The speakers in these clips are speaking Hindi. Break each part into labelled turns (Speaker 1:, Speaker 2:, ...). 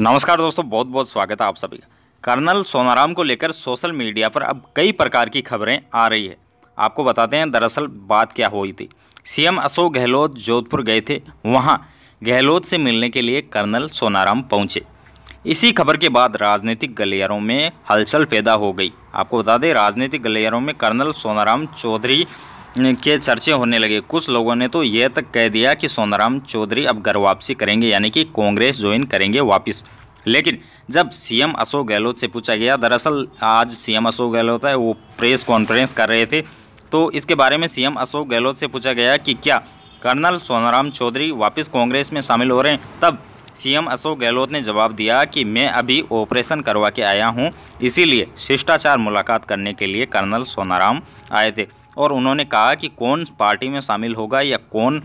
Speaker 1: नमस्कार दोस्तों बहुत बहुत स्वागत है आप सभी का कर्नल सोनाराम को लेकर सोशल मीडिया पर अब कई प्रकार की खबरें आ रही है आपको बताते हैं दरअसल बात क्या हुई थी सीएम अशोक गहलोत जोधपुर गए थे वहां गहलोत से मिलने के लिए कर्नल सोनाराम पहुंचे इसी खबर के बाद राजनीतिक गलियारों में हलचल पैदा हो गई आपको बता दें राजनीतिक गलियारों में कर्नल सोनाराम चौधरी के चर्चे होने लगे कुछ लोगों ने तो यह तक कह दिया कि सोनाराम चौधरी अब घर वापसी करेंगे यानी कि कांग्रेस ज्वाइन करेंगे वापस लेकिन जब सीएम अशोक गहलोत से पूछा गया दरअसल आज सीएम अशोक गहलोत है वो प्रेस कॉन्फ्रेंस कर रहे थे तो इसके बारे में सीएम अशोक गहलोत से पूछा गया कि क्या कर्नल सोनाराम चौधरी वापस कांग्रेस में शामिल हो रहे हैं तब सीएम अशोक गहलोत ने जवाब दिया कि मैं अभी ऑपरेशन करवा के आया हूँ इसीलिए शिष्टाचार मुलाकात करने के लिए कर्नल सोनाराम आए थे और उन्होंने कहा कि कौन पार्टी में शामिल होगा या कौन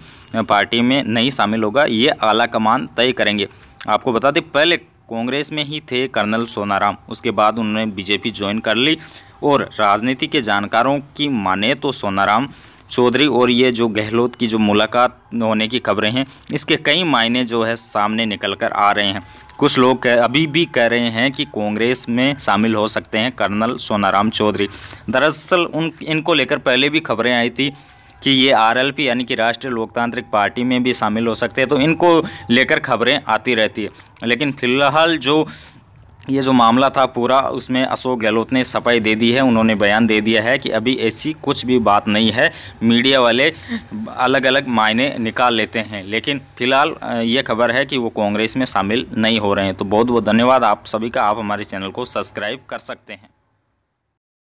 Speaker 1: पार्टी में नहीं शामिल होगा ये आला कमान तय करेंगे आपको बता दें पहले कांग्रेस में ही थे कर्नल सोनाराम उसके बाद उन्होंने बीजेपी ज्वाइन कर ली और राजनीति के जानकारों की माने तो सोनाराम चौधरी और ये जो गहलोत की जो मुलाकात होने की खबरें हैं इसके कई मायने जो है सामने निकल कर आ रहे हैं कुछ लोग अभी भी कह रहे हैं कि कांग्रेस में शामिल हो सकते हैं कर्नल सोनाराम चौधरी दरअसल उन इनको लेकर पहले भी खबरें आई थी कि ये आरएलपी यानी कि राष्ट्रीय लोकतांत्रिक पार्टी में भी शामिल हो सकते हैं तो इनको लेकर खबरें आती रहती है लेकिन फिलहाल जो ये जो मामला था पूरा उसमें अशोक गहलोत ने सफाई दे दी है उन्होंने बयान दे दिया है कि अभी ऐसी कुछ भी बात नहीं है मीडिया वाले अलग अलग मायने निकाल लेते हैं लेकिन फिलहाल ये खबर है कि वो कांग्रेस में शामिल नहीं हो रहे हैं तो बहुत बहुत धन्यवाद आप सभी का आप हमारे चैनल को सब्सक्राइब कर सकते हैं